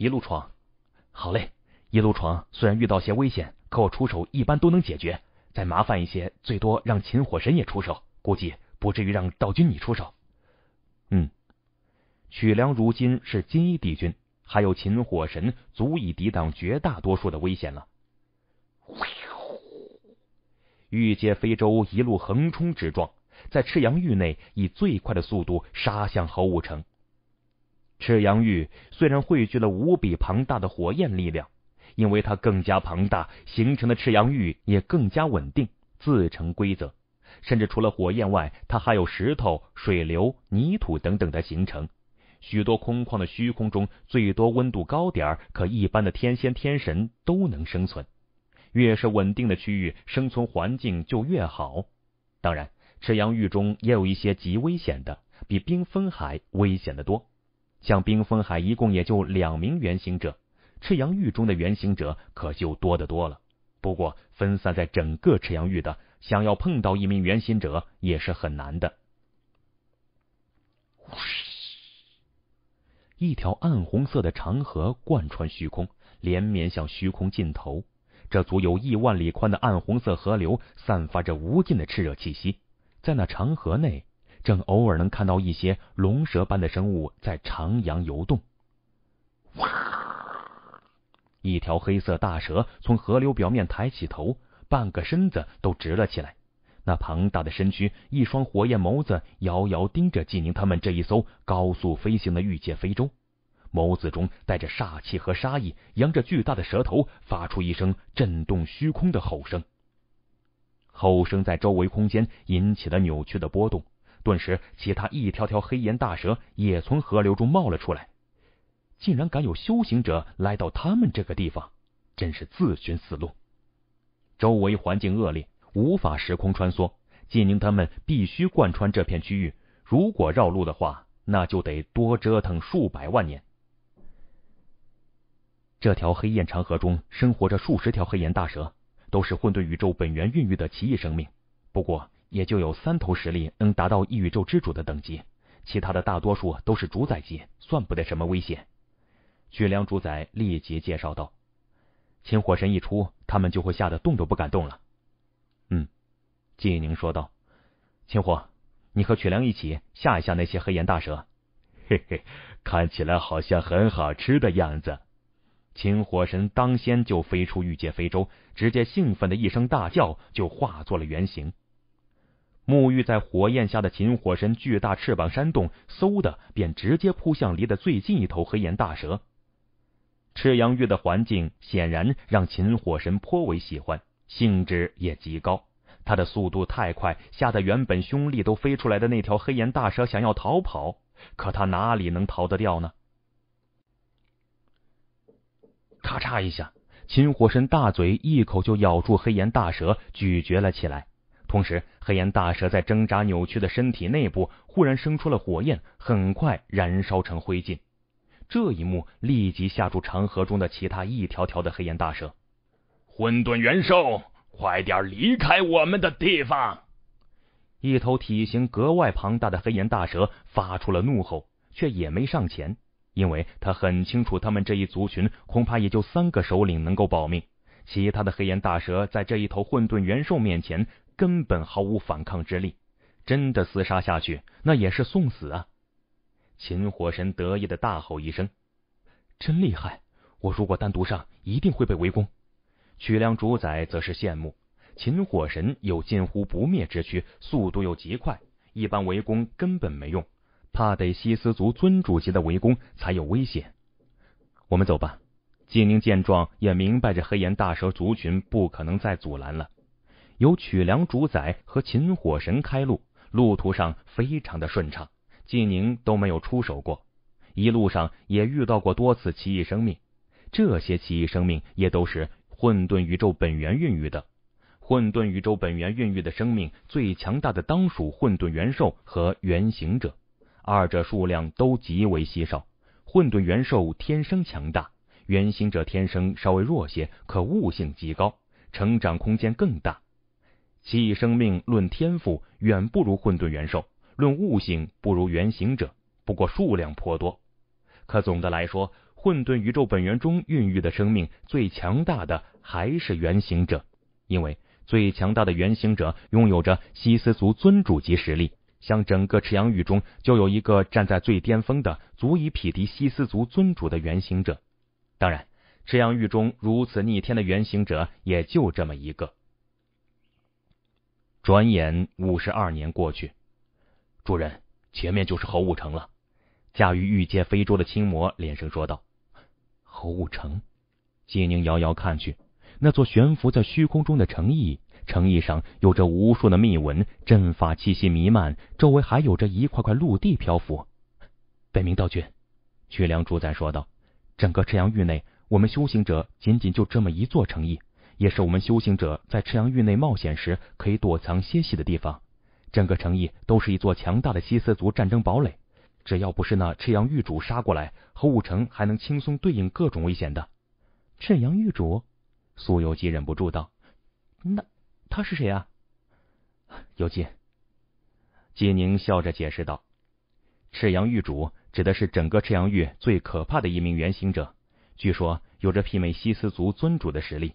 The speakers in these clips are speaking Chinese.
一路闯，好嘞！一路闯，虽然遇到些危险，可我出手一般都能解决。再麻烦一些，最多让秦火神也出手，估计不至于让道君你出手。嗯，曲梁如今是金衣帝君，还有秦火神，足以抵挡绝大多数的危险了。御界飞舟一路横冲直撞，在赤阳域内以最快的速度杀向侯武城。赤阳玉虽然汇聚了无比庞大的火焰力量，因为它更加庞大，形成的赤阳玉也更加稳定，自成规则。甚至除了火焰外，它还有石头、水流、泥土等等的形成。许多空旷的虚空中，最多温度高点儿，可一般的天仙天神都能生存。越是稳定的区域，生存环境就越好。当然，赤阳玉中也有一些极危险的，比冰封还危险的多。像冰封海，一共也就两名原型者；赤阳域中的原型者可就多得多了。不过，分散在整个赤阳域的，想要碰到一名原型者，也是很难的。一条暗红色的长河贯穿虚空，连绵向虚空尽头。这足有亿万里宽的暗红色河流，散发着无尽的炽热气息。在那长河内。正偶尔能看到一些龙蛇般的生物在徜徉游动。哇！一条黑色大蛇从河流表面抬起头，半个身子都直了起来。那庞大的身躯，一双火焰眸子遥遥盯着纪宁他们这一艘高速飞行的御界飞舟，眸子中带着煞气和杀意，扬着巨大的蛇头，发出一声震动虚空的吼声。吼声在周围空间引起了扭曲的波动。顿时，其他一条条黑岩大蛇也从河流中冒了出来，竟然敢有修行者来到他们这个地方，真是自寻死路。周围环境恶劣，无法时空穿梭，季宁他们必须贯穿这片区域。如果绕路的话，那就得多折腾数百万年。这条黑焰长河中生活着数十条黑岩大蛇，都是混沌宇宙本源孕育的奇异生命。不过，也就有三头实力能达到异宇宙之主的等级，其他的大多数都是主宰级，算不得什么危险。雪良主宰立即介绍道：“秦火神一出，他们就会吓得动都不敢动了。”嗯，季宁说道：“秦火，你和雪良一起吓一吓那些黑岩大蛇。”嘿嘿，看起来好像很好吃的样子。秦火神当先就飞出御界飞舟，直接兴奋的一声大叫，就化作了原形。沐浴在火焰下的秦火神，巨大翅膀扇动，嗖的便直接扑向离得最近一头黑岩大蛇。赤阳域的环境显然让秦火神颇为喜欢，兴致也极高。他的速度太快，吓得原本凶力都飞出来的那条黑岩大蛇想要逃跑，可他哪里能逃得掉呢？咔嚓一下，秦火神大嘴一口就咬住黑岩大蛇，咀嚼了起来。同时，黑岩大蛇在挣扎扭曲的身体内部忽然生出了火焰，很快燃烧成灰烬。这一幕立即吓住长河中的其他一条条的黑岩大蛇。混沌元兽，快点离开我们的地方！一头体型格外庞大的黑岩大蛇发出了怒吼，却也没上前，因为他很清楚，他们这一族群恐怕也就三个首领能够保命，其他的黑岩大蛇在这一头混沌元兽面前。根本毫无反抗之力，真的厮杀下去，那也是送死啊！秦火神得意的大吼一声：“真厉害！我如果单独上，一定会被围攻。”曲梁主宰则是羡慕秦火神有近乎不灭之躯，速度又极快，一般围攻根本没用，怕得西斯族尊主级的围攻才有危险。我们走吧。纪宁见状也明白，这黑岩大蛇族群不可能再阻拦了。由曲梁主宰和秦火神开路，路途上非常的顺畅。纪宁都没有出手过，一路上也遇到过多次奇异生命。这些奇异生命也都是混沌宇宙本源孕育的。混沌宇宙本源孕育的生命最强大的当属混沌元兽和原型者，二者数量都极为稀少。混沌元兽天生强大，原型者天生稍微弱些，可悟性极高，成长空间更大。其以生命论天赋远不如混沌元兽，论悟性不如原形者，不过数量颇多。可总的来说，混沌宇宙本源中孕育的生命，最强大的还是原形者，因为最强大的原形者拥有着西斯族尊主级实力。像整个赤阳域中，就有一个站在最巅峰的，足以匹敌西斯族尊主的原形者。当然，赤阳域中如此逆天的原形者，也就这么一个。转眼五十二年过去，主人，前面就是侯武城了。驾驭御剑飞舟的青魔连声说道：“侯武城。”谢宁遥遥看去，那座悬浮在虚空中的城邑，城邑上有着无数的密文阵法气息弥漫，周围还有着一块块陆地漂浮。北冥道君，曲梁主宰说道：“整个赤阳域内，我们修行者仅仅就这么一座城邑。”也是我们修行者在赤阳域内冒险时可以躲藏歇息的地方。整个城邑都是一座强大的西斯族战争堡垒。只要不是那赤阳狱主杀过来，和武城还能轻松对应各种危险的。赤阳狱主，苏有吉忍不住道：“那他是谁啊？”有吉，季宁笑着解释道：“赤阳狱主指的是整个赤阳域最可怕的一名原型者，据说有着媲美西斯族尊主的实力。”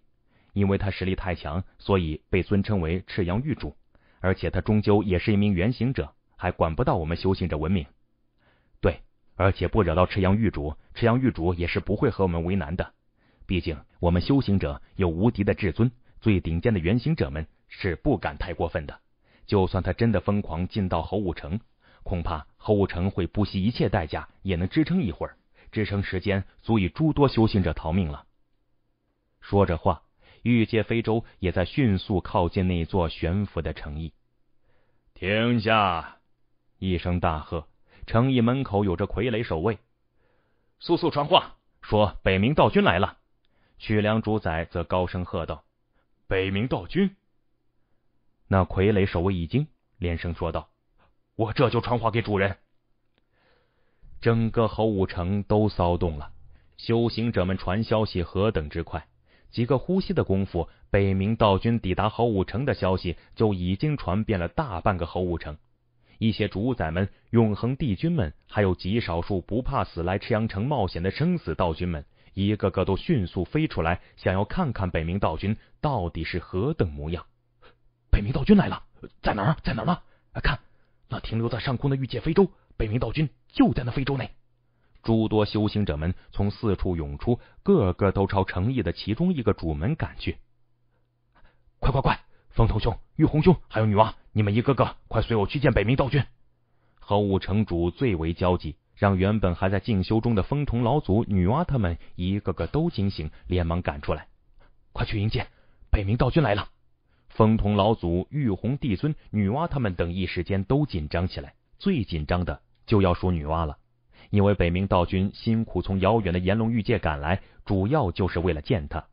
因为他实力太强，所以被尊称为赤阳玉主。而且他终究也是一名原型者，还管不到我们修行者文明。对，而且不惹到赤阳玉主，赤阳玉主也是不会和我们为难的。毕竟我们修行者有无敌的至尊，最顶尖的原型者们是不敢太过分的。就算他真的疯狂进到侯武城，恐怕侯武城会不惜一切代价也能支撑一会儿，支撑时间足以诸多修行者逃命了。说着话。御界飞舟也在迅速靠近那座悬浮的城邑。停下！一声大喝，城邑门口有着傀儡守卫，速速传话，说北冥道君来了。曲梁主宰则高声喝道：“北冥道君！”那傀儡守卫一惊，连声说道：“我这就传话给主人。”整个侯武城都骚动了，修行者们传消息何等之快！几个呼吸的功夫，北冥道君抵达侯武城的消息就已经传遍了大半个侯武城。一些主宰们、永恒帝君们，还有极少数不怕死来赤阳城冒险的生死道君们，一个个都迅速飞出来，想要看看北冥道君到底是何等模样。北冥道君来了，在哪儿？在哪儿呢？看，那停留在上空的御界飞舟，北冥道君就在那飞舟内。诸多修行者们从四处涌出，个个都朝城邑的其中一个主门赶去。快快快！风头兄、玉红兄，还有女娲，你们一个个快随我去见北冥道君！何武城主最为焦急，让原本还在进修中的风童老祖、女娲他们一个个都惊醒，连忙赶出来。快去迎接北冥道君来了！风童老祖、玉红帝尊、女娲他们等一时间都紧张起来，最紧张的就要数女娲了。因为北冥道君辛苦从遥远的炎龙御界赶来，主要就是为了见他。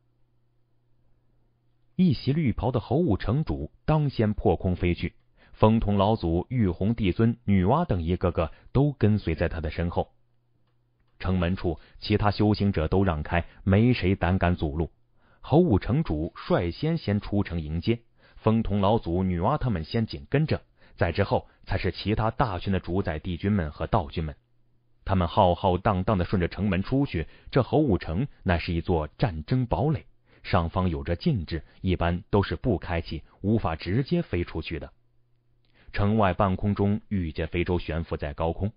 一袭绿袍的侯武城主当先破空飞去，风童老祖、玉红帝尊、女娲等一个个都跟随在他的身后。城门处，其他修行者都让开，没谁胆敢阻路。侯武城主率先先出城迎接，风童老祖、女娲他们先紧跟着，再之后才是其他大群的主宰帝君们和道君们。他们浩浩荡荡的顺着城门出去。这侯武城那是一座战争堡垒，上方有着禁制，一般都是不开启，无法直接飞出去的。城外半空中，御剑飞舟悬浮在高空。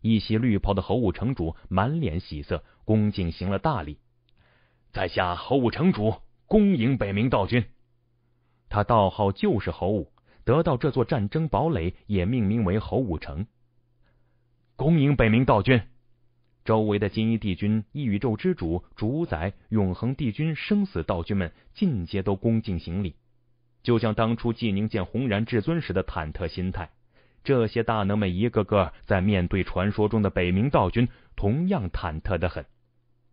一袭绿袍的侯武城主满脸喜色，恭敬行了大礼：“在下侯武城主，恭迎北冥道君。”他道号就是侯武，得到这座战争堡垒，也命名为侯武城。恭迎北冥道君！周围的金衣帝君、一宇宙之主、主宰、永恒帝君、生死道君们，尽皆都恭敬行礼。就像当初纪宁见红然至尊时的忐忑心态，这些大能们一个个在面对传说中的北冥道君，同样忐忑的很。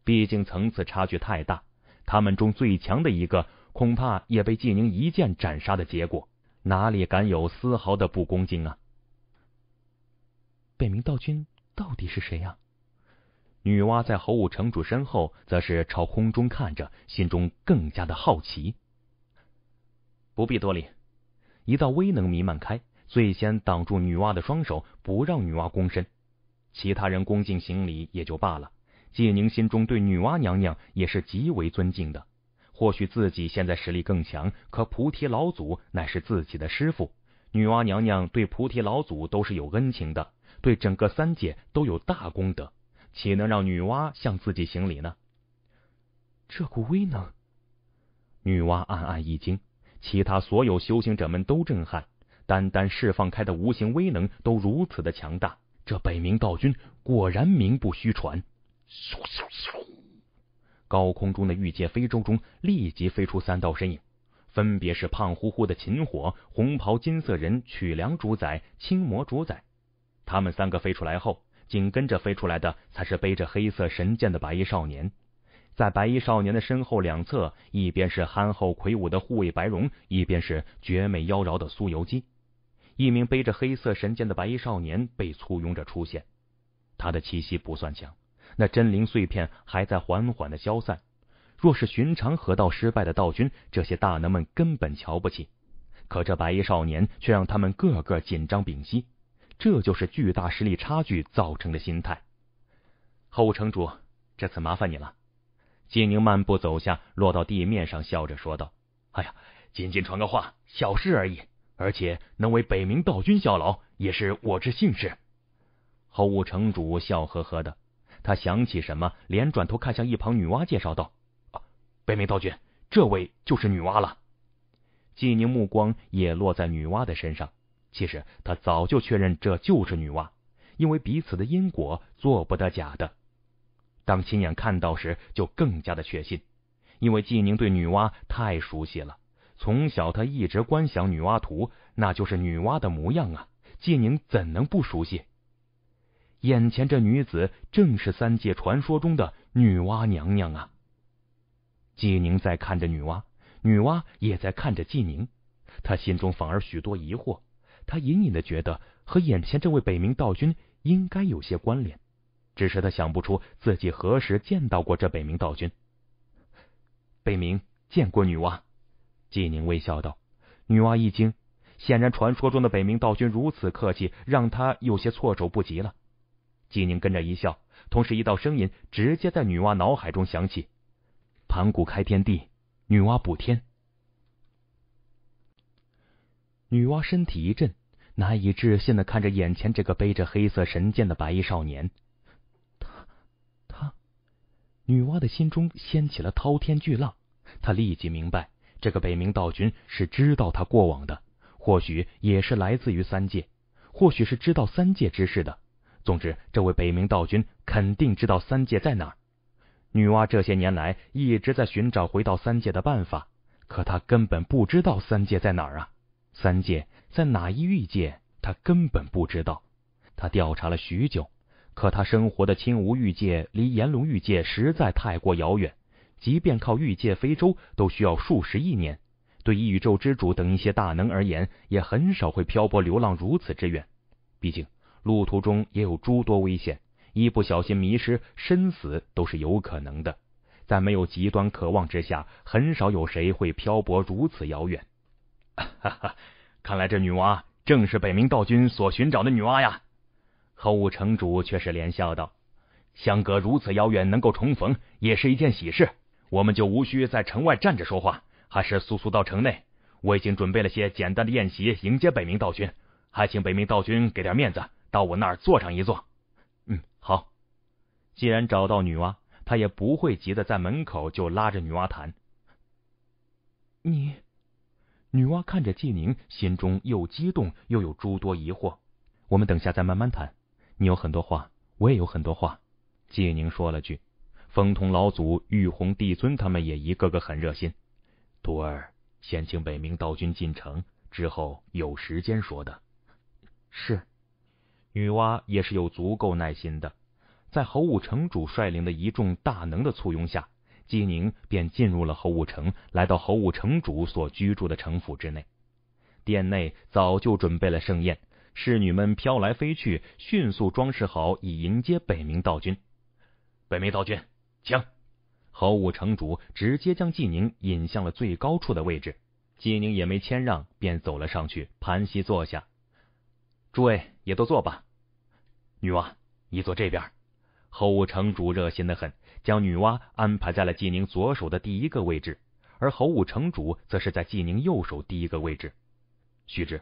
毕竟层次差距太大，他们中最强的一个，恐怕也被纪宁一剑斩杀的结果，哪里敢有丝毫的不恭敬啊！北冥道君到底是谁呀？女娲在侯武城主身后，则是朝空中看着，心中更加的好奇。不必多礼，一道威能弥漫开，最先挡住女娲的双手，不让女娲躬身。其他人恭敬行礼也就罢了。纪宁心中对女娲娘娘也是极为尊敬的。或许自己现在实力更强，可菩提老祖乃是自己的师傅，女娲娘娘对菩提老祖都是有恩情的。对整个三界都有大功德，岂能让女娲向自己行礼呢？这股威能，女娲暗暗一惊，其他所有修行者们都震撼。单单释放开的无形威能都如此的强大，这北冥道君果然名不虚传。咻咻咻！高空中的御界飞舟中立即飞出三道身影，分别是胖乎乎的秦火、红袍金色人曲梁主宰、青魔主宰。他们三个飞出来后，紧跟着飞出来的才是背着黑色神剑的白衣少年。在白衣少年的身后两侧，一边是憨厚魁梧的护卫白荣，一边是绝美妖娆的苏游姬。一名背着黑色神剑的白衣少年被簇拥着出现，他的气息不算强，那真灵碎片还在缓缓的消散。若是寻常河道失败的道君，这些大能们根本瞧不起，可这白衣少年却让他们个个紧张屏息。这就是巨大实力差距造成的心态。侯城主，这次麻烦你了。纪宁漫步走下，落到地面上，笑着说道：“哎呀，仅仅传个话，小事而已。而且能为北冥道君效劳，也是我之幸事。”侯城主笑呵呵的，他想起什么，连转头看向一旁女娲，介绍道：“北冥道君，这位就是女娲了。”纪宁目光也落在女娲的身上。其实他早就确认这就是女娲，因为彼此的因果做不得假的。当亲眼看到时，就更加的确信。因为纪宁对女娲太熟悉了，从小他一直观想女娲图，那就是女娲的模样啊。纪宁怎能不熟悉？眼前这女子正是三界传说中的女娲娘娘啊！纪宁在看着女娲，女娲也在看着纪宁，她心中反而许多疑惑。他隐隐的觉得和眼前这位北冥道君应该有些关联，只是他想不出自己何时见到过这北冥道君。北冥见过女娲，纪宁微笑道。女娲一惊，显然传说中的北冥道君如此客气，让他有些措手不及了。纪宁跟着一笑，同时一道声音直接在女娲脑海中响起：“盘古开天地，女娲补天。”女娲身体一震。难以置信的看着眼前这个背着黑色神剑的白衣少年，他他，女娲的心中掀起了滔天巨浪。她立即明白，这个北冥道君是知道他过往的，或许也是来自于三界，或许是知道三界之事的。总之，这位北冥道君肯定知道三界在哪儿。女娲这些年来一直在寻找回到三界的办法，可她根本不知道三界在哪儿啊。三界在哪一域界？他根本不知道。他调查了许久，可他生活的青无域界离炎龙域界实在太过遥远，即便靠域界飞舟，都需要数十亿年。对宇宙之主等一些大能而言，也很少会漂泊流浪如此之远。毕竟路途中也有诸多危险，一不小心迷失，身死都是有可能的。在没有极端渴望之下，很少有谁会漂泊如此遥远。哈哈，看来这女娲正是北冥道君所寻找的女娲呀！侯城主却是连笑道：“相隔如此遥远，能够重逢也是一件喜事。我们就无需在城外站着说话，还是速速到城内。我已经准备了些简单的宴席迎接北冥道君，还请北冥道君给点面子，到我那儿坐上一坐。”嗯，好。既然找到女娲，他也不会急得在门口就拉着女娲谈。你。女娲看着纪宁，心中又激动又有诸多疑惑。我们等下再慢慢谈，你有很多话，我也有很多话。纪宁说了句：“风同老祖、玉皇帝尊，他们也一个个很热心。”徒儿，先请北冥道君进城，之后有时间说的。是。女娲也是有足够耐心的，在侯武城主率领的一众大能的簇拥下。纪宁便进入了侯武城，来到侯武城主所居住的城府之内。殿内早就准备了盛宴，侍女们飘来飞去，迅速装饰好以迎接北冥道君。北冥道君，请！侯武城主直接将纪宁引向了最高处的位置。纪宁也没谦让，便走了上去，盘膝坐下。诸位也都坐吧。女娲，你坐这边。侯武城主热心的很。将女娲安排在了纪宁左手的第一个位置，而侯武城主则是在纪宁右手第一个位置。须知，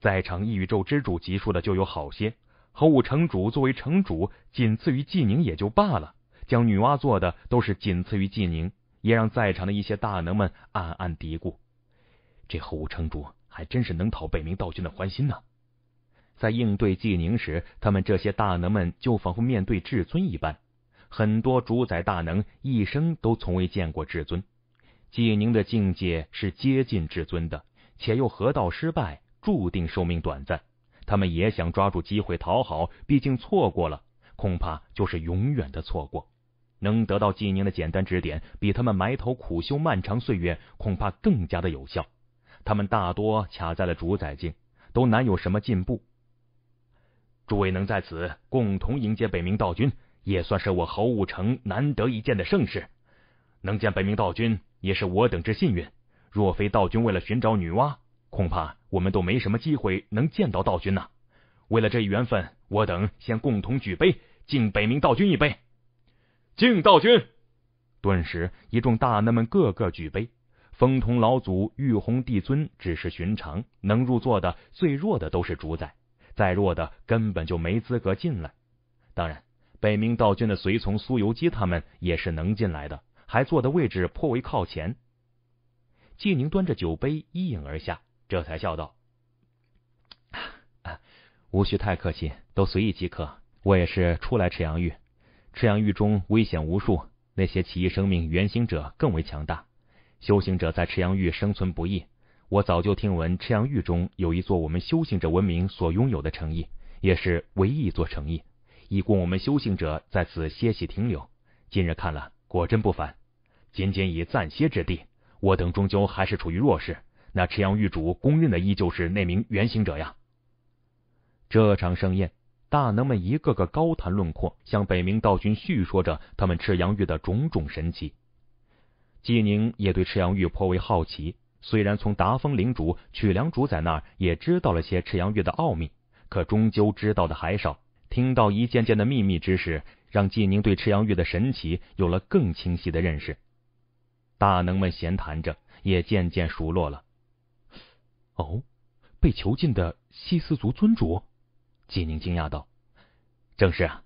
在场异宇宙之主级数的就有好些，侯武城主作为城主，仅次于纪宁也就罢了。将女娲做的都是仅次于纪宁，也让在场的一些大能们暗暗嘀咕：这侯武城主还真是能讨北冥道君的欢心呢。在应对纪宁时，他们这些大能们就仿佛面对至尊一般。很多主宰大能一生都从未见过至尊，纪宁的境界是接近至尊的，且又河道失败，注定寿命短暂。他们也想抓住机会讨好，毕竟错过了，恐怕就是永远的错过。能得到纪宁的简单指点，比他们埋头苦修漫长岁月，恐怕更加的有效。他们大多卡在了主宰境，都难有什么进步。诸位能在此共同迎接北冥道君。也算是我侯武城难得一见的盛世，能见北冥道君也是我等之幸运。若非道君为了寻找女娲，恐怕我们都没什么机会能见到道君呐。为了这一缘分，我等先共同举杯，敬北冥道君一杯，敬道君。顿时，一众大能们个个举杯。风同老祖、玉红帝尊只是寻常能入座的，最弱的都是主宰，再弱的根本就没资格进来。当然。北冥道君的随从苏游基他们也是能进来的，还坐的位置颇为靠前。纪宁端着酒杯一饮而下，这才笑道：“无需太客气，都随意即可。我也是初来赤阳域，赤阳域中危险无数，那些奇异生命、原型者更为强大，修行者在赤阳域生存不易。我早就听闻赤阳域中有一座我们修行者文明所拥有的城邑，也是唯一一座城邑。”以供我们修行者在此歇息停留。今日看了，果真不凡。仅仅以暂歇之地，我等终究还是处于弱势。那赤阳玉主公认的依旧是那名原型者呀。这场盛宴，大能们一个个高谈论阔，向北冥道君叙说着他们赤阳玉的种种神奇。纪宁也对赤阳玉颇为好奇，虽然从达峰领主曲良主宰那儿也知道了些赤阳玉的奥秘，可终究知道的还少。听到一件件的秘密之事，让纪宁对赤阳玉的神奇有了更清晰的认识。大能们闲谈着，也渐渐熟络了。哦，被囚禁的西斯族尊主，纪宁惊讶道：“正是啊，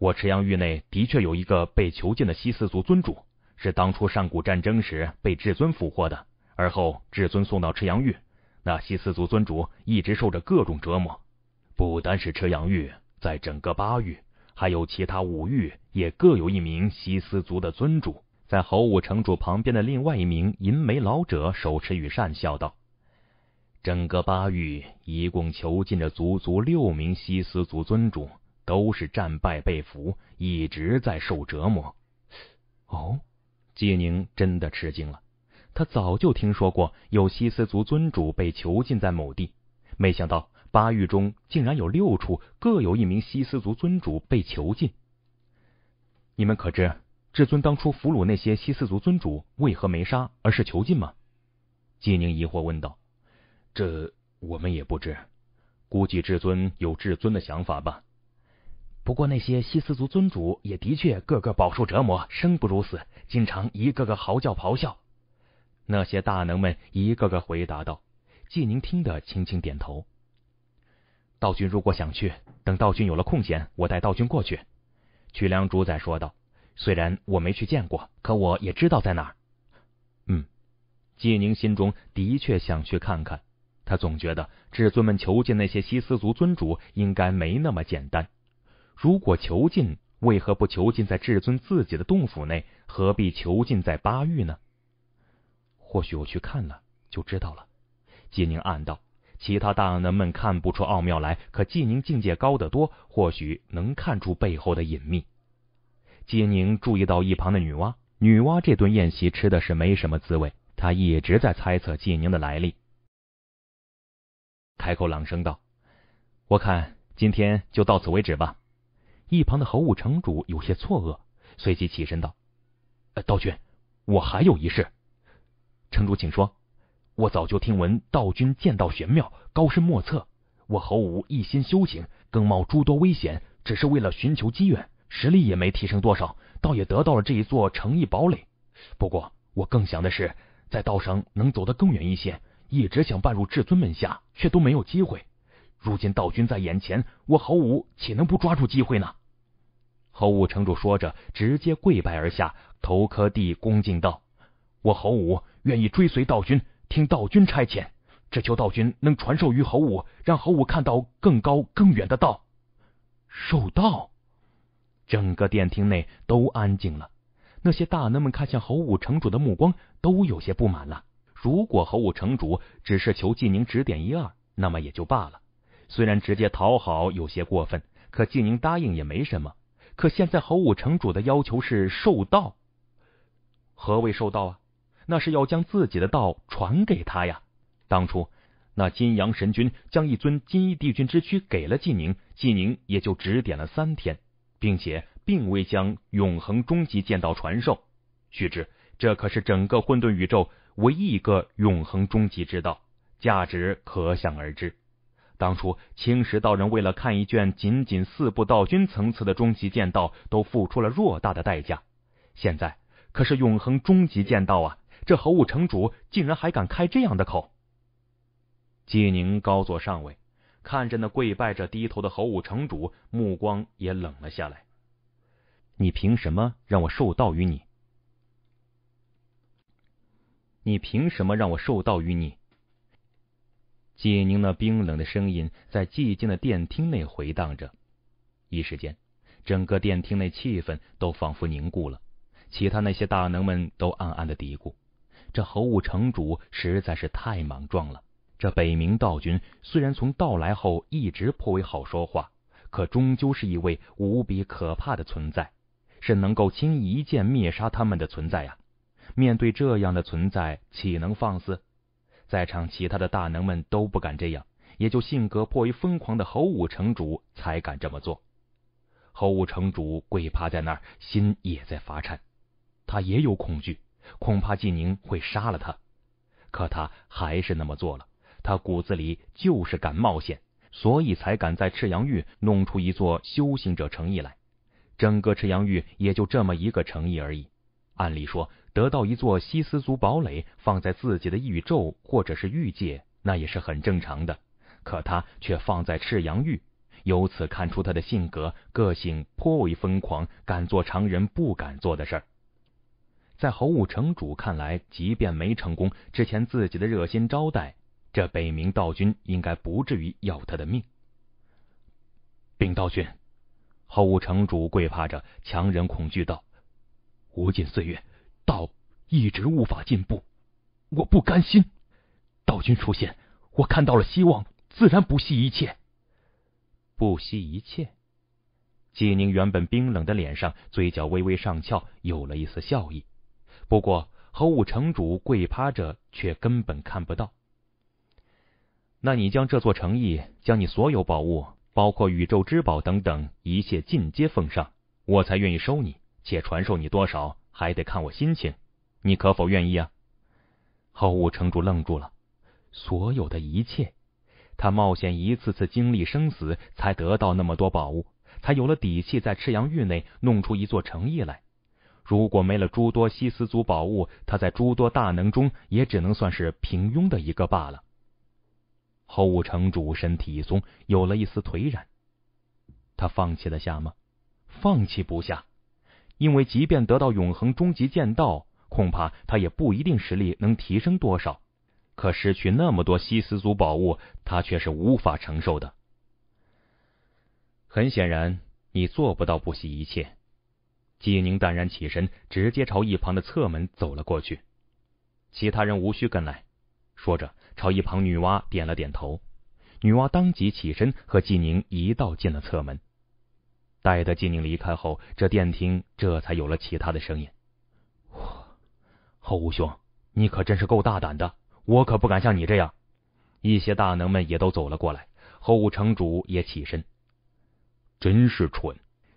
我赤阳域内的确有一个被囚禁的西斯族尊主，是当初上古战争时被至尊俘获的，而后至尊送到赤阳域，那西斯族尊主一直受着各种折磨，不单是赤阳玉。”在整个巴域，还有其他五域，也各有一名西斯族的尊主。在侯武城主旁边的另外一名银眉老者手持羽扇笑道：“整个巴域一共囚禁着足足六名西斯族尊主，都是战败被俘，一直在受折磨。”哦，纪宁真的吃惊了。他早就听说过有西斯族尊主被囚禁在某地，没想到。八域中竟然有六处各有一名西斯族尊主被囚禁，你们可知至尊当初俘虏那些西斯族尊主为何没杀而是囚禁吗？纪宁疑惑问道。这我们也不知，估计至尊有至尊的想法吧。不过那些西斯族尊主也的确个个饱受折磨，生不如死，经常一个个嚎叫咆哮。那些大能们一个个回答道，纪宁听得轻轻点头。道君如果想去，等道君有了空闲，我带道君过去。”曲良主宰说道。“虽然我没去见过，可我也知道在哪儿。”嗯，季宁心中的确想去看看。他总觉得至尊们囚禁那些西斯族尊主应该没那么简单。如果囚禁，为何不囚禁在至尊自己的洞府内？何必囚禁在八域呢？或许我去看了就知道了。”季宁暗道。其他大能们看不出奥妙来，可纪宁境界高得多，或许能看出背后的隐秘。纪宁注意到一旁的女娲，女娲这顿宴席吃的是没什么滋味，她一直在猜测纪宁的来历。开口朗声道：“我看今天就到此为止吧。”一旁的侯武城主有些错愕，随即起身道：“道君，我还有一事，城主请说。”我早就听闻道君剑道玄妙，高深莫测。我侯武一心修行，更冒诸多危险，只是为了寻求机缘，实力也没提升多少，倒也得到了这一座诚意堡垒。不过，我更想的是在道上能走得更远一些。一直想拜入至尊门下，却都没有机会。如今道君在眼前，我侯武岂能不抓住机会呢？侯武城主说着，直接跪拜而下，头磕地，恭敬道：“我侯武愿意追随道君。”听道君差遣，只求道君能传授于侯武，让侯武看到更高更远的道。受道，整个殿厅内都安静了。那些大能们看向侯武城主的目光都有些不满了。如果侯武城主只是求纪宁指点一二，那么也就罢了。虽然直接讨好有些过分，可纪宁答应也没什么。可现在侯武城主的要求是受道，何谓受道啊？那是要将自己的道传给他呀！当初那金阳神君将一尊金翼帝君之躯给了纪宁，纪宁也就指点了三天，并且并未将永恒终极剑道传授。须知，这可是整个混沌宇宙唯一一个永恒终极之道，价值可想而知。当初青石道人为了看一卷仅仅四部道君层次的终极剑道，都付出了偌大的代价。现在可是永恒终极剑道啊！这侯武城主竟然还敢开这样的口！纪宁高坐上位，看着那跪拜着低头的侯武城主，目光也冷了下来。你凭什么让我受道于你？你凭什么让我受道于你？纪宁那冰冷的声音在寂静的电厅内回荡着，一时间，整个电厅内气氛都仿佛凝固了。其他那些大能们都暗暗的嘀咕。这侯武城主实在是太莽撞了。这北冥道君虽然从到来后一直颇为好说话，可终究是一位无比可怕的存在，是能够轻易一剑灭杀他们的存在啊！面对这样的存在，岂能放肆？在场其他的大能们都不敢这样，也就性格颇为疯狂的侯武城主才敢这么做。侯武城主跪趴在那儿，心也在发颤，他也有恐惧。恐怕纪宁会杀了他，可他还是那么做了。他骨子里就是敢冒险，所以才敢在赤阳域弄出一座修行者诚意来。整个赤阳域也就这么一个诚意而已。按理说，得到一座西斯族堡垒放在自己的宇宙或者是域界，那也是很正常的。可他却放在赤阳域，由此看出他的性格个性颇为疯狂，敢做常人不敢做的事儿。在侯武城主看来，即便没成功，之前自己的热心招待，这北冥道君应该不至于要他的命。禀道君，侯武城主跪趴着，强忍恐惧道：“无尽岁月，道一直无法进步，我不甘心。道君出现，我看到了希望，自然不惜一切。不惜一切。”纪宁原本冰冷的脸上，嘴角微微上翘，有了一丝笑意。不过，侯武城主跪趴着，却根本看不到。那你将这座城邑，将你所有宝物，包括宇宙之宝等等一切，尽皆奉上，我才愿意收你，且传授你多少，还得看我心情。你可否愿意啊？侯武城主愣住了，所有的一切，他冒险一次次经历生死，才得到那么多宝物，才有了底气，在赤阳域内弄出一座城邑来。如果没了诸多西斯族宝物，他在诸多大能中也只能算是平庸的一个罢了。后城主身体一松，有了一丝颓然。他放弃了下吗？放弃不下，因为即便得到永恒终极剑道，恐怕他也不一定实力能提升多少。可失去那么多西斯族宝物，他却是无法承受的。很显然，你做不到不惜一切。纪宁淡然起身，直接朝一旁的侧门走了过去。其他人无需跟来，说着朝一旁女娲点了点头。女娲当即起身，和纪宁一道进了侧门。待得纪宁离开后，这殿厅这才有了其他的声音。哇，后吴兄，你可真是够大胆的，我可不敢像你这样。一些大能们也都走了过来，后吴城主也起身，真是蠢。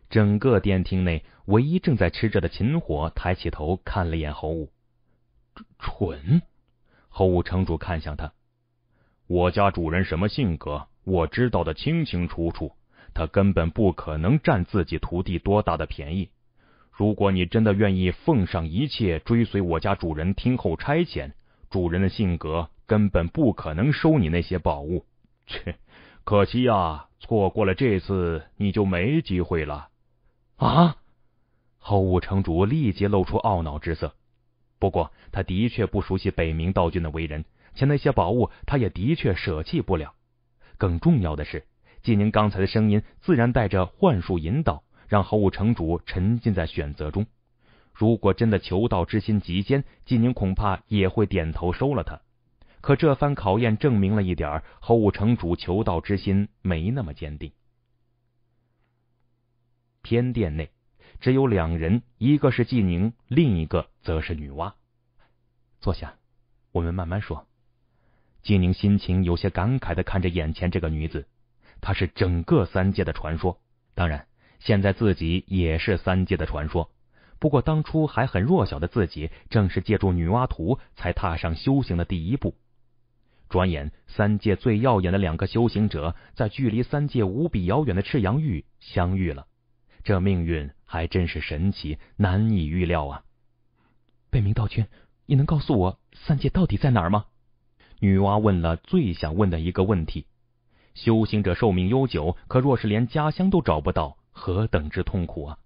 整个殿厅内，唯一正在吃着的秦火抬起头看了眼侯武，蠢！侯武城主看向他，我家主人什么性格，我知道的清清楚楚。他根本不可能占自己徒弟多大的便宜。如果你真的愿意奉上一切，追随我家主人听候差遣，主人的性格根本不可能收你那些宝物。切，可惜啊，错过了这次，你就没机会了。啊！侯武城主立即露出懊恼之色。不过，他的确不熟悉北冥道君的为人，且那些宝物，他也的确舍弃不了。更重要的是，纪宁刚才的声音自然带着幻术引导，让侯武城主沉浸在选择中。如果真的求道之心极坚，纪宁恐怕也会点头收了他。可这番考验证明了一点：侯武城主求道之心没那么坚定。天殿内只有两人，一个是纪宁，另一个则是女娲。坐下，我们慢慢说。纪宁心情有些感慨的看着眼前这个女子，她是整个三界的传说，当然，现在自己也是三界的传说。不过当初还很弱小的自己，正是借助女娲图才踏上修行的第一步。转眼，三界最耀眼的两个修行者，在距离三界无比遥远的赤阳域相遇了。这命运还真是神奇，难以预料啊！北冥道君，你能告诉我三界到底在哪儿吗？女娲问了最想问的一个问题。修行者寿命悠久，可若是连家乡都找不到，何等之痛苦啊！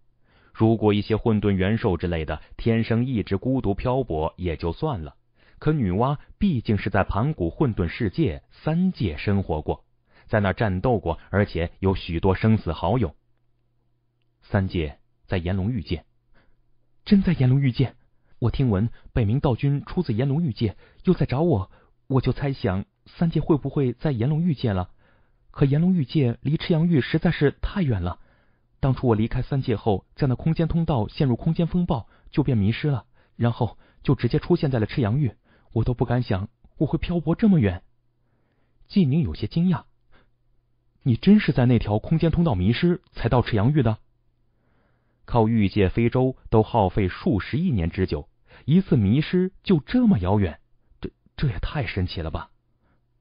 如果一些混沌元兽之类的天生一直孤独漂泊，也就算了。可女娲毕竟是在盘古混沌世界三界生活过，在那战斗过，而且有许多生死好友。三界在炎龙御界，真在炎龙御界。我听闻北冥道君出自炎龙御界，又在找我，我就猜想三界会不会在炎龙御界了。可炎龙御界离赤阳域实在是太远了。当初我离开三界后，在那空间通道陷入空间风暴，就变迷失了，然后就直接出现在了赤阳域。我都不敢想我会漂泊这么远。纪宁有些惊讶：“你真是在那条空间通道迷失，才到赤阳域的？”靠御界非洲都耗费数十亿年之久，一次迷失就这么遥远，这这也太神奇了吧！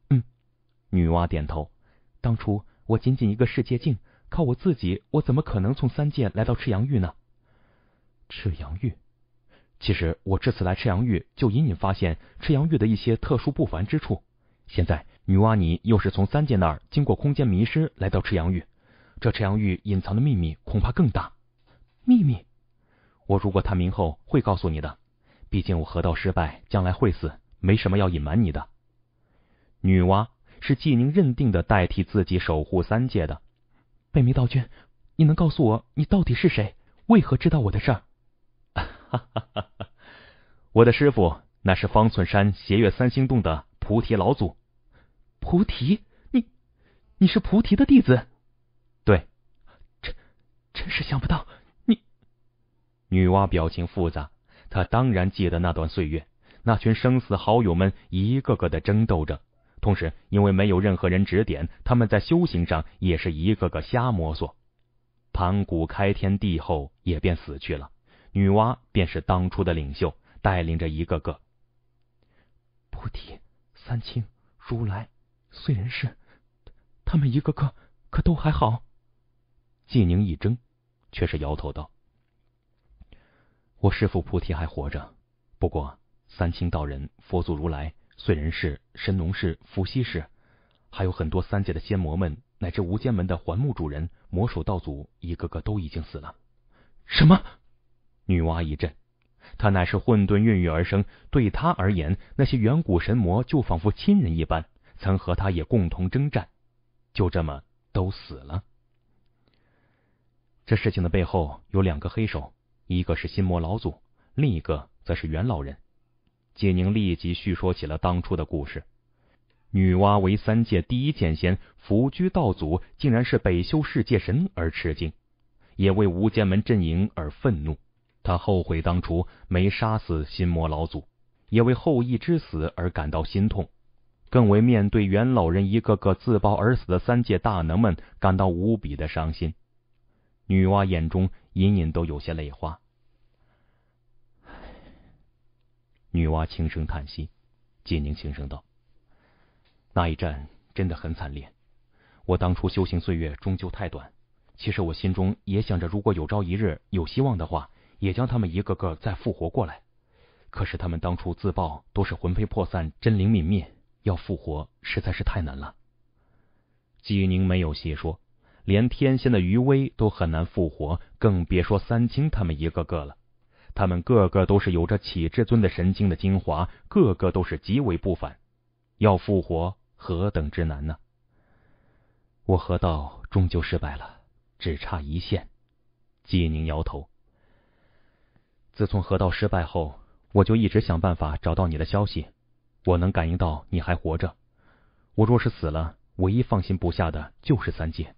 嗯，女娲点头。当初我仅仅一个世界境，靠我自己，我怎么可能从三界来到赤阳域呢？赤阳域，其实我这次来赤阳域，就隐隐发现赤阳域的一些特殊不凡之处。现在，女娲，你又是从三界那儿经过空间迷失来到赤阳域，这赤阳域隐藏的秘密恐怕更大。秘密，我如果探明后会告诉你的。毕竟我河道失败，将来会死，没什么要隐瞒你的。女娲是纪宁认定的代替自己守护三界的。北冥道君，你能告诉我你到底是谁？为何知道我的事儿？哈哈哈！哈我的师傅，那是方寸山斜月三星洞的菩提老祖。菩提，你你是菩提的弟子？对，真真是想不到。女娲表情复杂，她当然记得那段岁月，那群生死好友们一个个的争斗着，同时因为没有任何人指点，他们在修行上也是一个个瞎摸索。盘古开天地后也便死去了，女娲便是当初的领袖，带领着一个个菩提、三清、如来，虽然是他们一个个可都还好。纪宁一怔，却是摇头道。我师父菩提还活着，不过三清道人、佛祖如来、燧人氏、神农氏、伏羲氏，还有很多三界的仙魔们，乃至无间门的环木主人、魔鼠道祖，一个个都已经死了。什么？女娲一震，她乃是混沌孕育而生，对她而言，那些远古神魔就仿佛亲人一般，曾和她也共同征战，就这么都死了。这事情的背后有两个黑手。一个是心魔老祖，另一个则是元老人。解宁立即叙说起了当初的故事。女娲为三界第一剑仙，伏居道祖，竟然是北修世界神而吃惊，也为无间门阵营而愤怒。他后悔当初没杀死心魔老祖，也为后羿之死而感到心痛，更为面对元老人一个个自爆而死的三界大能们感到无比的伤心。女娲眼中隐隐都有些泪花。女娲轻声叹息，纪宁轻声道：“那一战真的很惨烈，我当初修行岁月终究太短。其实我心中也想着，如果有朝一日有希望的话，也将他们一个个再复活过来。可是他们当初自爆，都是魂飞魄散，真灵泯灭，要复活实在是太难了。”纪宁没有细说。连天仙的余威都很难复活，更别说三清他们一个个了。他们个个都是有着启至尊的神经的精华，个个都是极为不凡，要复活何等之难呢？我河道终究失败了，只差一线。纪宁摇头。自从河道失败后，我就一直想办法找到你的消息。我能感应到你还活着。我若是死了，唯一放心不下的就是三界。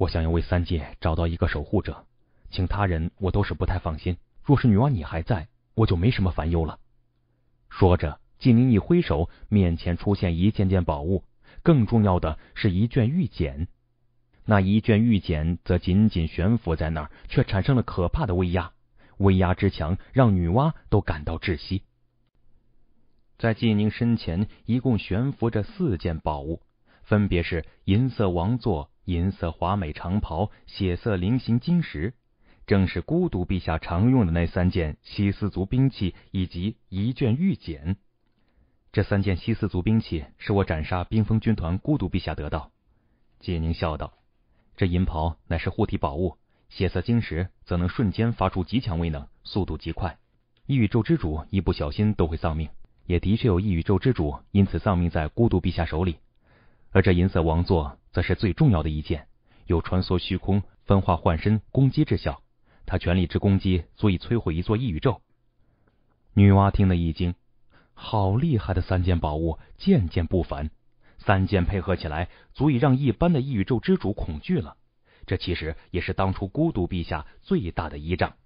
我想要为三界找到一个守护者，请他人我都是不太放心。若是女娲你还在，我就没什么烦忧了。说着，纪宁一挥手，面前出现一件件宝物，更重要的是一卷玉简。那一卷玉简则紧紧悬浮在那儿，却产生了可怕的威压。威压之强，让女娲都感到窒息。在纪宁身前，一共悬浮着四件宝物，分别是银色王座。银色华美长袍，血色菱形晶石，正是孤独陛下常用的那三件西斯族兵器，以及一卷玉简。这三件西斯族兵器是我斩杀冰封军团，孤独陛下得到。季宁笑道：“这银袍乃是护体宝物，血色晶石则能瞬间发出极强威能，速度极快。一宇宙之主一不小心都会丧命，也的确有一宇宙之主因此丧命在孤独陛下手里。而这银色王座……”则是最重要的一件，有穿梭虚空、分化幻身、攻击之效。他全力之攻击，足以摧毁一座异宇宙。女娲听得一惊，好厉害的三件宝物，件件不凡。三件配合起来，足以让一般的异宇宙之主恐惧了。这其实也是当初孤独陛下最大的依仗。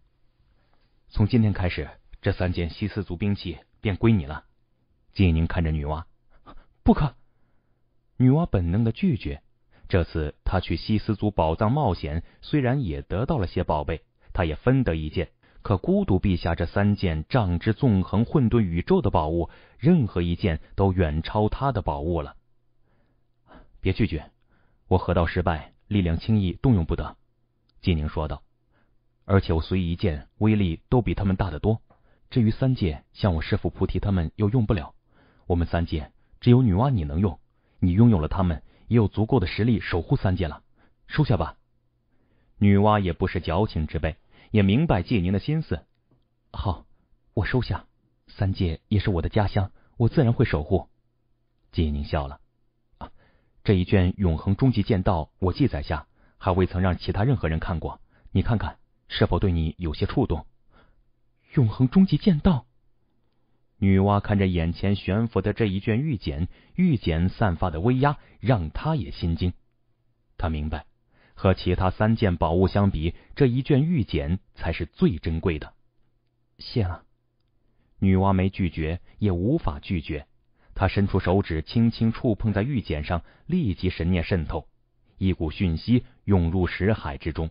从今天开始，这三件西斯族兵器便归你了。纪宁看着女娲，不可。女娲本能的拒绝。这次他去西斯族宝藏冒险，虽然也得到了些宝贝，他也分得一件。可孤独陛下这三件仗之纵横混沌宇宙的宝物，任何一件都远超他的宝物了。别拒绝，我河道失败，力量轻易动用不得。纪宁说道。而且我随意一件威力都比他们大得多。至于三界，像我师父菩提他们又用不了。我们三界只有女娲你能用，你拥有了他们。也有足够的实力守护三界了，收下吧。女娲也不是矫情之辈，也明白纪宁的心思。好，我收下。三界也是我的家乡，我自然会守护。纪宁笑了。这一卷《永恒终极剑道》，我记载下，还未曾让其他任何人看过。你看看，是否对你有些触动？《永恒终极剑道》。女娲看着眼前悬浮的这一卷玉简，玉简散发的威压让她也心惊。她明白，和其他三件宝物相比，这一卷玉简才是最珍贵的。谢了，女娲没拒绝，也无法拒绝。她伸出手指，轻轻触碰在玉简上，立即神念渗透，一股讯息涌入识海之中。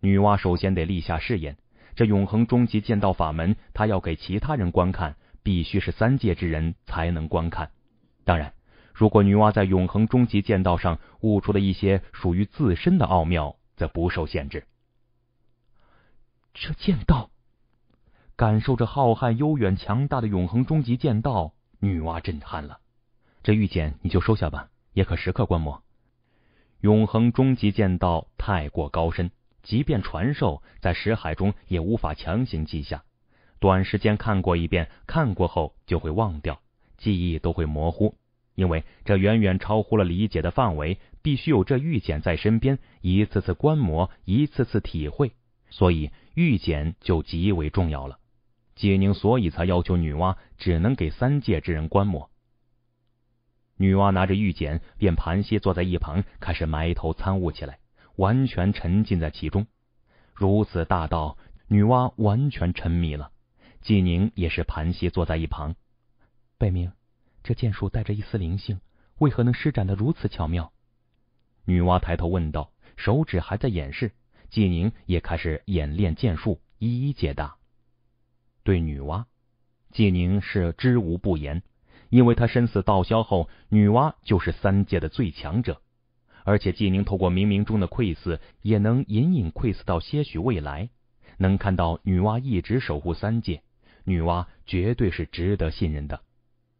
女娲首先得立下誓言：这永恒终极剑道法门，她要给其他人观看。必须是三界之人才能观看。当然，如果女娲在永恒终极剑道上悟出了一些属于自身的奥妙，则不受限制。这剑道，感受着浩瀚、悠远、强大的永恒终极剑道，女娲震撼了。这玉剑你就收下吧，也可时刻观摩。永恒终极剑道太过高深，即便传授在识海中，也无法强行记下。短时间看过一遍，看过后就会忘掉，记忆都会模糊，因为这远远超乎了理解的范围，必须有这玉简在身边，一次次观摩，一次次体会，所以玉简就极为重要了。解宁所以才要求女娲只能给三界之人观摩。女娲拿着玉简，便盘膝坐在一旁，开始埋头参悟起来，完全沉浸在其中。如此大道，女娲完全沉迷了。纪宁也是盘膝坐在一旁。北冥，这剑术带着一丝灵性，为何能施展的如此巧妙？女娲抬头问道，手指还在演示。纪宁也开始演练剑术，一一解答。对女娲，纪宁是知无不言，因为他身死道消后，女娲就是三界的最强者。而且纪宁透过冥冥中的窥伺，也能隐隐窥伺到些许未来，能看到女娲一直守护三界。女娲绝对是值得信任的，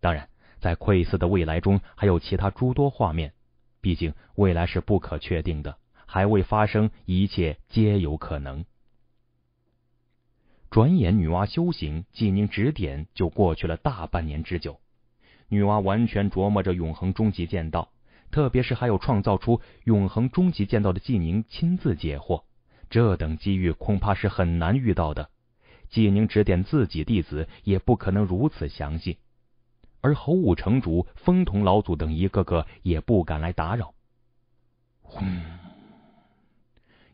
当然，在窥伺的未来中还有其他诸多画面。毕竟未来是不可确定的，还未发生，一切皆有可能。转眼，女娲修行，纪宁指点，就过去了大半年之久。女娲完全琢磨着永恒终极剑道，特别是还有创造出永恒终极剑道的纪宁亲自解惑，这等机遇恐怕是很难遇到的。纪宁指点自己弟子，也不可能如此详细。而侯武城主、风童老祖等一个个也不敢来打扰。轰！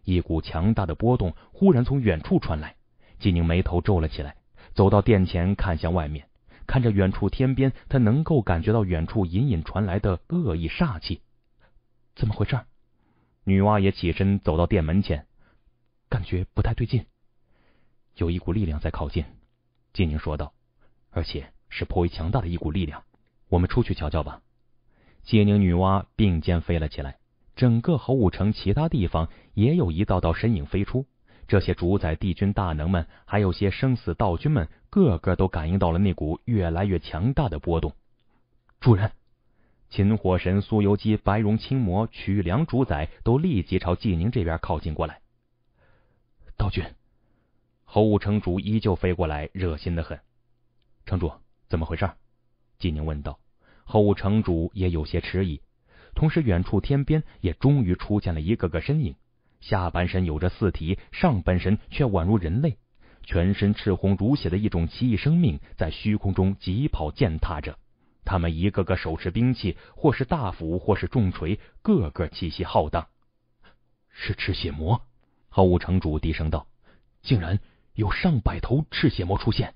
一股强大的波动忽然从远处传来，纪宁眉头皱了起来，走到殿前看向外面，看着远处天边，他能够感觉到远处隐隐传来的恶意煞气。怎么回事？女娲也起身走到殿门前，感觉不太对劲。有一股力量在靠近，纪宁说道，而且是颇为强大的一股力量。我们出去瞧瞧吧。纪宁、女娲并肩飞了起来，整个侯武城其他地方也有一道道身影飞出。这些主宰、帝君、大能们，还有些生死道君们，个个都感应到了那股越来越强大的波动。主人，秦火神、苏游基、白蓉、青魔、曲良主宰都立即朝纪宁这边靠近过来。道君。侯武城主依旧飞过来，热心的很。城主，怎么回事？纪宁问道。侯武城主也有些迟疑。同时，远处天边也终于出现了一个个身影，下半身有着四蹄，上半身却宛如人类，全身赤红如血的一种奇异生命，在虚空中疾跑践踏着。他们一个个手持兵器，或是大斧，或是重锤，个个气息浩荡。是赤血魔！侯武城主低声道：“竟然。”有上百头赤血魔出现，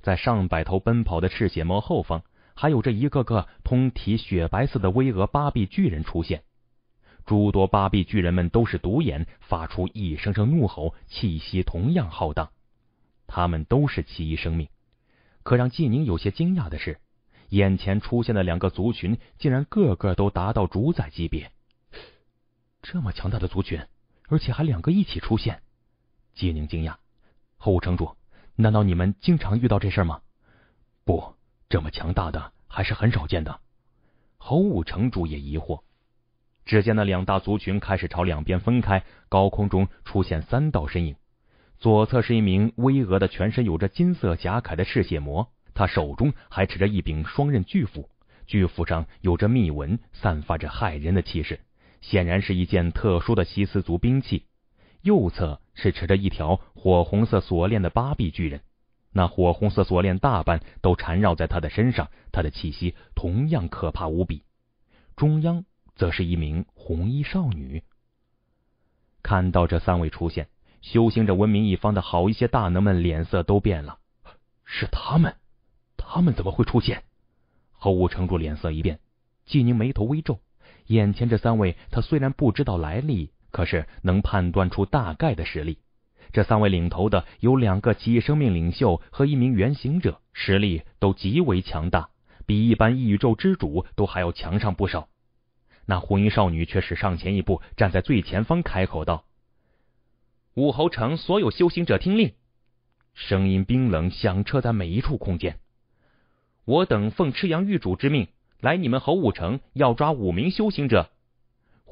在上百头奔跑的赤血魔后方，还有着一个个通体雪白色的巍峨八臂巨人出现。诸多八臂巨人们都是独眼，发出一声声怒吼，气息同样浩荡。他们都是奇异生命。可让纪宁有些惊讶的是，眼前出现的两个族群竟然个个都达到主宰级别。这么强大的族群，而且还两个一起出现。季宁惊讶：“侯城主，难道你们经常遇到这事吗？”“不，这么强大的还是很少见的。”侯武城主也疑惑。只见那两大族群开始朝两边分开，高空中出现三道身影。左侧是一名巍峨的、全身有着金色甲铠的嗜血魔，他手中还持着一柄双刃巨斧，巨斧上有着密纹，散发着骇人的气势，显然是一件特殊的西斯族兵器。右侧是持着一条火红色锁链的八臂巨人，那火红色锁链大半都缠绕在他的身上，他的气息同样可怕无比。中央则是一名红衣少女。看到这三位出现，修行者文明一方的好一些大能们脸色都变了。是他们？他们怎么会出现？侯武城主脸色一变，纪宁眉头微皱，眼前这三位，他虽然不知道来历。可是能判断出大概的实力，这三位领头的有两个奇异生命领袖和一名原形者，实力都极为强大，比一般异宇宙之主都还要强上不少。那红衣少女却是上前一步，站在最前方，开口道：“武侯城所有修行者听令！”声音冰冷，响彻在每一处空间。我等奉赤阳域主之命来你们侯武城，要抓五名修行者。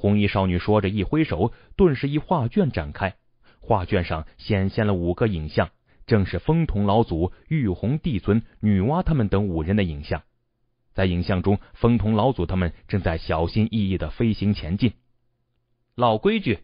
红衣少女说着，一挥手，顿时一画卷展开，画卷上显现了五个影像，正是风童老祖、玉红帝尊、女娲他们等五人的影像。在影像中，风童老祖他们正在小心翼翼的飞行前进。老规矩。